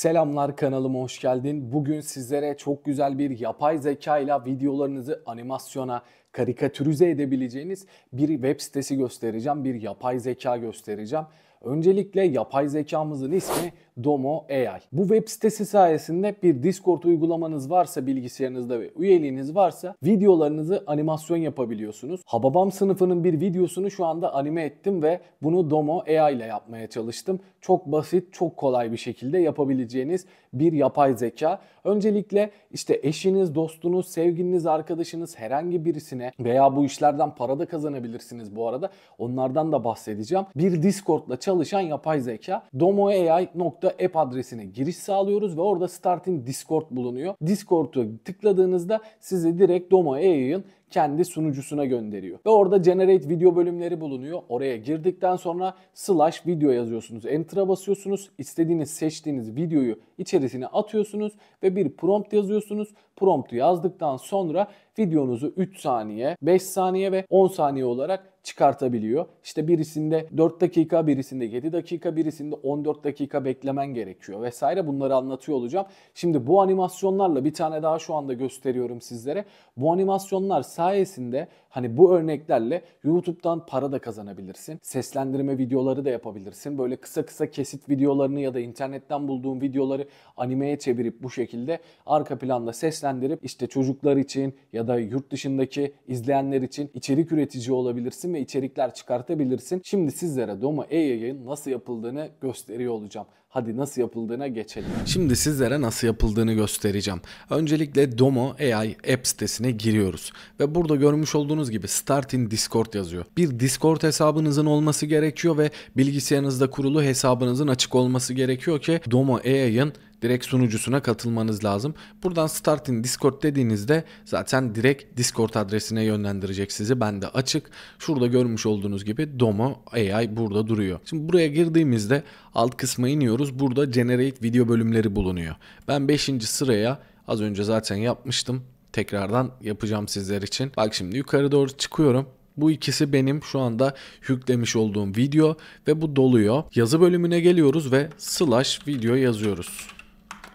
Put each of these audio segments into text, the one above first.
Selamlar kanalıma hoş geldin. Bugün sizlere çok güzel bir yapay zeka ile videolarınızı animasyona karikatürize edebileceğiniz bir web sitesi göstereceğim, bir yapay zeka göstereceğim. Öncelikle yapay zekamızın ismi Domo AI. Bu web sitesi sayesinde bir Discord uygulamanız varsa bilgisayarınızda ve üyeliğiniz varsa videolarınızı animasyon yapabiliyorsunuz. Hababam sınıfının bir videosunu şu anda anime ettim ve bunu Domo AI ile yapmaya çalıştım. Çok basit, çok kolay bir şekilde yapabileceğiniz bir yapay zeka. Öncelikle işte eşiniz, dostunuz, sevgiliniz, arkadaşınız herhangi birisine veya bu işlerden para da kazanabilirsiniz bu arada. Onlardan da bahsedeceğim. Bir Discord'la çalışan yapay zeka domoai.app adresine giriş sağlıyoruz ve orada Start'in Discord bulunuyor. Discord'u tıkladığınızda sizi direkt domoai'nin kendi sunucusuna gönderiyor. Ve orada generate video bölümleri bulunuyor. Oraya girdikten sonra slash video yazıyorsunuz. Enter'a basıyorsunuz. İstediğiniz seçtiğiniz videoyu içerisine atıyorsunuz ve bir prompt yazıyorsunuz. Promptu yazdıktan sonra videonuzu 3 saniye, 5 saniye ve 10 saniye olarak çıkartabiliyor. İşte birisinde 4 dakika, birisinde 7 dakika, birisinde 14 dakika beklemen gerekiyor vesaire bunları anlatıyor olacağım. Şimdi bu animasyonlarla bir tane daha şu anda gösteriyorum sizlere. Bu animasyonlar sayesinde hani bu örneklerle YouTube'dan para da kazanabilirsin. Seslendirme videoları da yapabilirsin. Böyle kısa kısa kesit videolarını ya da internetten bulduğun videoları animeye çevirip bu şekilde arka planda seslendirip işte çocuklar için ya da da yurt dışındaki izleyenler için içerik üretici olabilirsin ve içerikler çıkartabilirsin. Şimdi sizlere Doma E-Yayın nasıl yapıldığını gösteriyor olacağım. Hadi nasıl yapıldığına geçelim. Şimdi sizlere nasıl yapıldığını göstereceğim. Öncelikle Domo AI app sitesine giriyoruz. Ve burada görmüş olduğunuz gibi Start in Discord yazıyor. Bir Discord hesabınızın olması gerekiyor ve bilgisayarınızda kurulu hesabınızın açık olması gerekiyor ki Domo AI'ın direkt sunucusuna katılmanız lazım. Buradan Start in Discord dediğinizde zaten direkt Discord adresine yönlendirecek sizi. Ben de açık. Şurada görmüş olduğunuz gibi Domo AI burada duruyor. Şimdi buraya girdiğimizde alt kısma iniyoruz. Burada generate video bölümleri bulunuyor. Ben 5. sıraya az önce zaten yapmıştım. Tekrardan yapacağım sizler için. Bak şimdi yukarı doğru çıkıyorum. Bu ikisi benim şu anda yüklemiş olduğum video ve bu doluyor. Yazı bölümüne geliyoruz ve slash video yazıyoruz.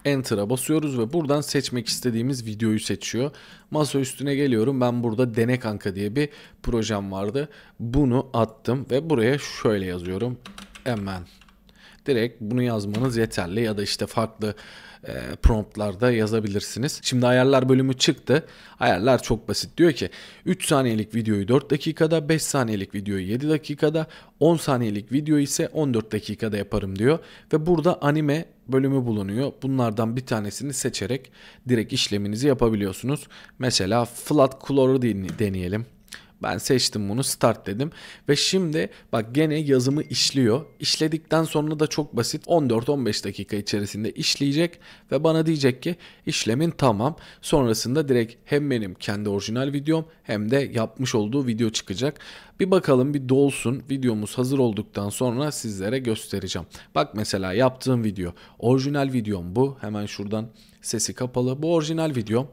Enter'a basıyoruz ve buradan seçmek istediğimiz videoyu seçiyor. Masa üstüne geliyorum. Ben burada Denek Anka diye bir projem vardı. Bunu attım ve buraya şöyle yazıyorum. Hemen direkt bunu yazmanız yeterli ya da işte farklı e, promptlarda yazabilirsiniz. Şimdi ayarlar bölümü çıktı. Ayarlar çok basit. Diyor ki 3 saniyelik videoyu 4 dakikada, 5 saniyelik videoyu 7 dakikada, 10 saniyelik video ise 14 dakikada yaparım diyor. Ve burada anime bölümü bulunuyor. Bunlardan bir tanesini seçerek direkt işleminizi yapabiliyorsunuz. Mesela Flood Chlor'u deneyelim. Ben seçtim bunu start dedim ve şimdi bak gene yazımı işliyor. İşledikten sonra da çok basit 14-15 dakika içerisinde işleyecek ve bana diyecek ki işlemin tamam. Sonrasında direkt hem benim kendi orijinal videom hem de yapmış olduğu video çıkacak. Bir bakalım bir dolsun videomuz hazır olduktan sonra sizlere göstereceğim. Bak mesela yaptığım video orijinal videom bu hemen şuradan sesi kapalı bu orijinal videom.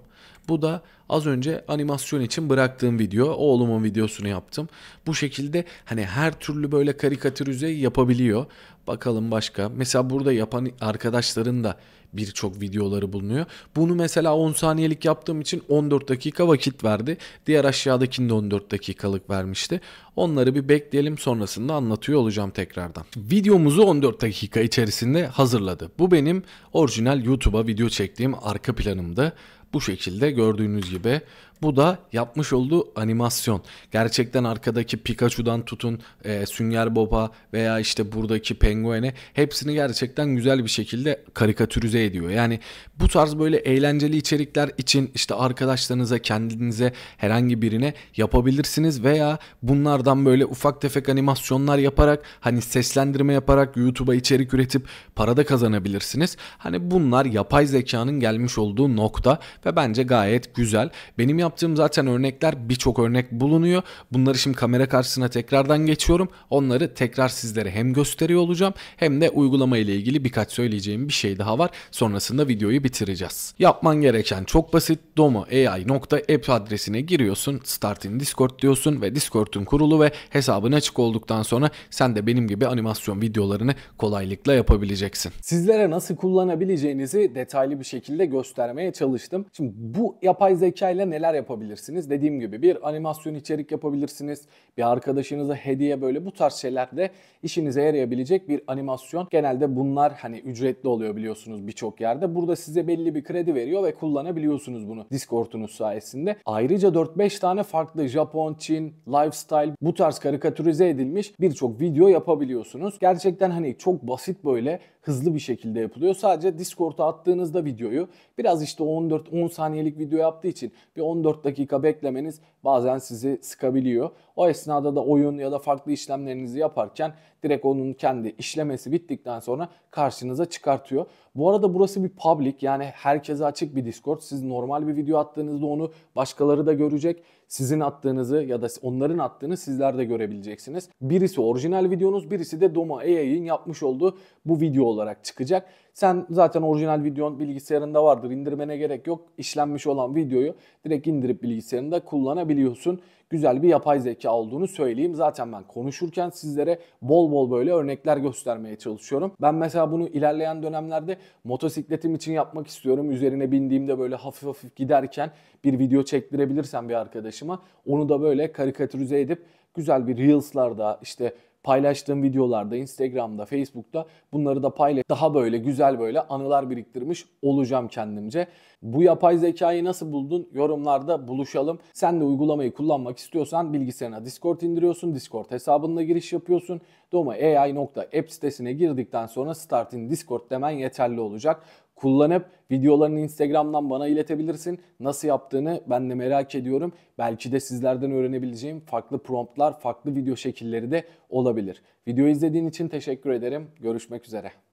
Bu da az önce animasyon için bıraktığım video. Oğlumun videosunu yaptım. Bu şekilde hani her türlü böyle karikatürize yapabiliyor. Bakalım başka. Mesela burada yapan arkadaşların da birçok videoları bulunuyor. Bunu mesela 10 saniyelik yaptığım için 14 dakika vakit verdi. Diğer aşağıdakini de 14 dakikalık vermişti. Onları bir bekleyelim sonrasında anlatıyor olacağım tekrardan. Videomuzu 14 dakika içerisinde hazırladı. Bu benim orijinal YouTube'a video çektiğim arka planımdı. Bu şekilde gördüğünüz gibi bu da yapmış olduğu animasyon. Gerçekten arkadaki Pikachu'dan tutun e, Sünger Bob'a veya işte buradaki penguene hepsini gerçekten güzel bir şekilde karikatürize ediyor. Yani bu tarz böyle eğlenceli içerikler için işte arkadaşlarınıza kendinize herhangi birine yapabilirsiniz veya bunlardan böyle ufak tefek animasyonlar yaparak hani seslendirme yaparak YouTube'a içerik üretip para da kazanabilirsiniz. Hani bunlar yapay zekanın gelmiş olduğu nokta ve bence gayet güzel. Benim yaptığım yaptığım zaten örnekler birçok örnek bulunuyor. Bunları şimdi kamera karşısına tekrardan geçiyorum. Onları tekrar sizlere hem gösteriyor olacağım hem de uygulama ile ilgili birkaç söyleyeceğim bir şey daha var. Sonrasında videoyu bitireceğiz. Yapman gereken çok basit. domo.ai.app adresine giriyorsun. Start in Discord diyorsun ve Discord'un kurulu ve hesabın açık olduktan sonra sen de benim gibi animasyon videolarını kolaylıkla yapabileceksin. Sizlere nasıl kullanabileceğinizi detaylı bir şekilde göstermeye çalıştım. Şimdi bu yapay zeka ile neler yapabilirsiniz? yapabilirsiniz. Dediğim gibi bir animasyon içerik yapabilirsiniz. Bir arkadaşınıza hediye böyle bu tarz şeyler de işinize yarayabilecek bir animasyon. Genelde bunlar hani ücretli oluyor biliyorsunuz birçok yerde. Burada size belli bir kredi veriyor ve kullanabiliyorsunuz bunu Discord'unuz sayesinde. Ayrıca 4-5 tane farklı Japon, Çin, lifestyle bu tarz karikatürize edilmiş birçok video yapabiliyorsunuz. Gerçekten hani çok basit böyle hızlı bir şekilde yapılıyor. Sadece Discord'a attığınızda videoyu biraz işte 14-10 saniyelik video yaptığı için bir 14 14 dakika beklemeniz bazen sizi sıkabiliyor. O esnada da oyun ya da farklı işlemlerinizi yaparken direkt onun kendi işlemesi bittikten sonra karşınıza çıkartıyor. Bu arada burası bir public yani herkese açık bir Discord. Siz normal bir video attığınızda onu başkaları da görecek. Sizin attığınızı ya da onların attığını sizler de görebileceksiniz. Birisi orijinal videonuz, birisi de Doma AI'in yapmış olduğu bu video olarak çıkacak. Sen zaten orijinal videon bilgisayarında vardır. İndirmene gerek yok. İşlenmiş olan videoyu direkt indirip bilgisayarında kullanabiliyorsun. Güzel bir yapay zeka zeka olduğunu söyleyeyim. Zaten ben konuşurken sizlere bol bol böyle örnekler göstermeye çalışıyorum. Ben mesela bunu ilerleyen dönemlerde motosikletim için yapmak istiyorum. Üzerine bindiğimde böyle hafif hafif giderken bir video çektirebilirsem bir arkadaşıma onu da böyle karikatürize edip güzel bir Reels'larda işte paylaştığım videolarda, Instagram'da, Facebook'ta bunları da paylaş daha böyle güzel böyle anılar biriktirmiş olacağım kendimce. Bu yapay zekayı nasıl buldun? Yorumlarda buluşalım. Sen de uygulamayı kullanmak istiyorsan bilgisayarına Discord indiriyorsun. Discord hesabında giriş yapıyorsun. Doma AI.app sitesine girdikten sonra Start in Discord demen yeterli olacak kullanıp videolarını Instagram'dan bana iletebilirsin. Nasıl yaptığını ben de merak ediyorum. Belki de sizlerden öğrenebileceğim farklı promptlar, farklı video şekilleri de olabilir. Video izlediğin için teşekkür ederim. Görüşmek üzere.